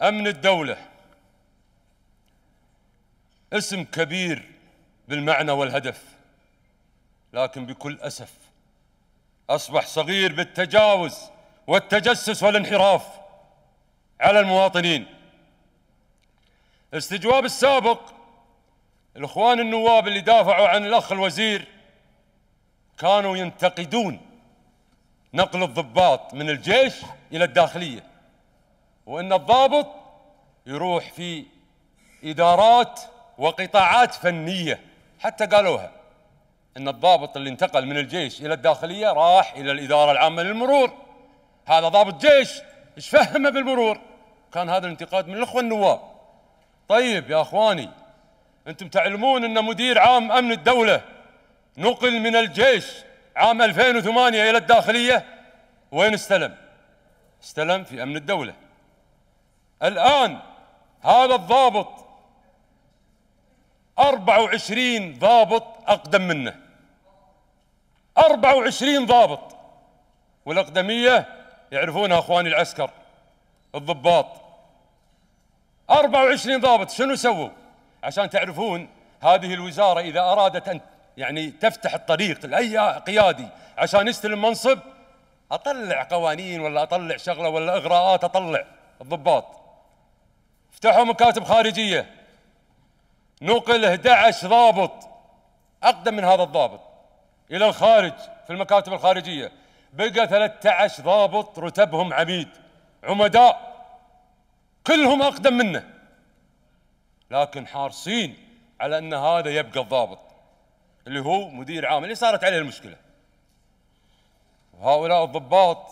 أمن الدولة اسم كبير بالمعنى والهدف لكن بكل أسف أصبح صغير بالتجاوز والتجسس والانحراف على المواطنين استجواب السابق الإخوان النواب اللي دافعوا عن الأخ الوزير كانوا ينتقدون نقل الضباط من الجيش إلى الداخلية وان الضابط يروح في ادارات وقطاعات فنيه حتى قالوها ان الضابط اللي انتقل من الجيش الى الداخليه راح الى الاداره العامه للمرور هذا ضابط جيش ايش فهمه بالمرور كان هذا الانتقاد من الاخوه النواب طيب يا اخواني انتم تعلمون ان مدير عام امن الدوله نقل من الجيش عام 2008 الى الداخليه وين استلم؟ استلم في امن الدوله الآن هذا الضابط 24 ضابط أقدم منه 24 ضابط والأقدمية يعرفونها أخواني العسكر الضباط 24 ضابط شنو سووا عشان تعرفون هذه الوزارة إذا أرادت أن يعني تفتح الطريق لأي قيادي عشان يستلم منصب أطلع قوانين ولا أطلع شغلة ولا إغراءات أطلع الضباط افتحوا مكاتب خارجية نقل 11 ضابط أقدم من هذا الضابط إلى الخارج في المكاتب الخارجية بقى 13 ضابط رتبهم عميد عمداء كلهم أقدم منه لكن حارصين على أن هذا يبقى الضابط اللي هو مدير عام اللي صارت عليه المشكلة وهؤلاء الضباط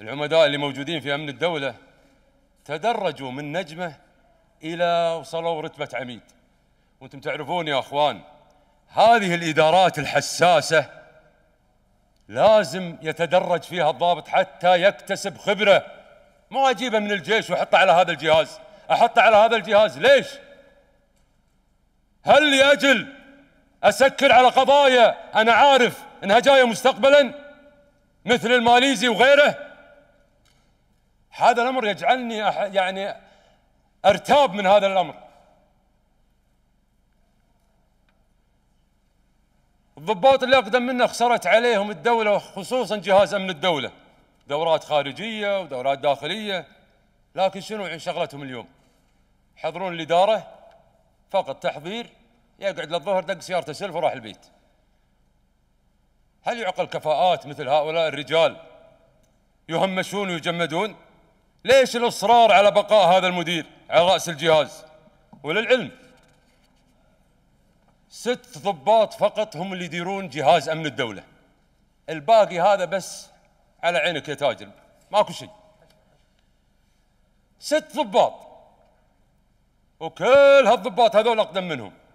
العمداء اللي موجودين في أمن الدولة تدرجوا من نجمة إلى وصلوا رتبة عميد وانتم تعرفون يا أخوان هذه الإدارات الحساسة لازم يتدرج فيها الضابط حتى يكتسب خبرة ما أجيبه من الجيش وأحطه على هذا الجهاز أحطه على هذا الجهاز ليش؟ هل لأجل أسكر على قضايا أنا عارف أنها جاية مستقبلاً مثل الماليزي وغيره هذا الامر يجعلني يعني ارتاب من هذا الامر الضباط اللي اقدم منه خسرت عليهم الدوله وخصوصا جهاز امن الدوله دورات خارجيه ودورات داخليه لكن شنو شغلتهم اليوم يحضرون الاداره فقط تحضير يقعد للظهر دق سيارته سلف وراح البيت هل يعقل كفاءات مثل هؤلاء الرجال يهمشون ويجمدون ليش الإصرار على بقاء هذا المدير على رأس الجهاز وللعلم ست ضباط فقط هم اللي يديرون جهاز أمن الدولة الباقي هذا بس على عينك يا تاجر ماكو شيء ست ضباط وكل هالضباط هذول أقدم منهم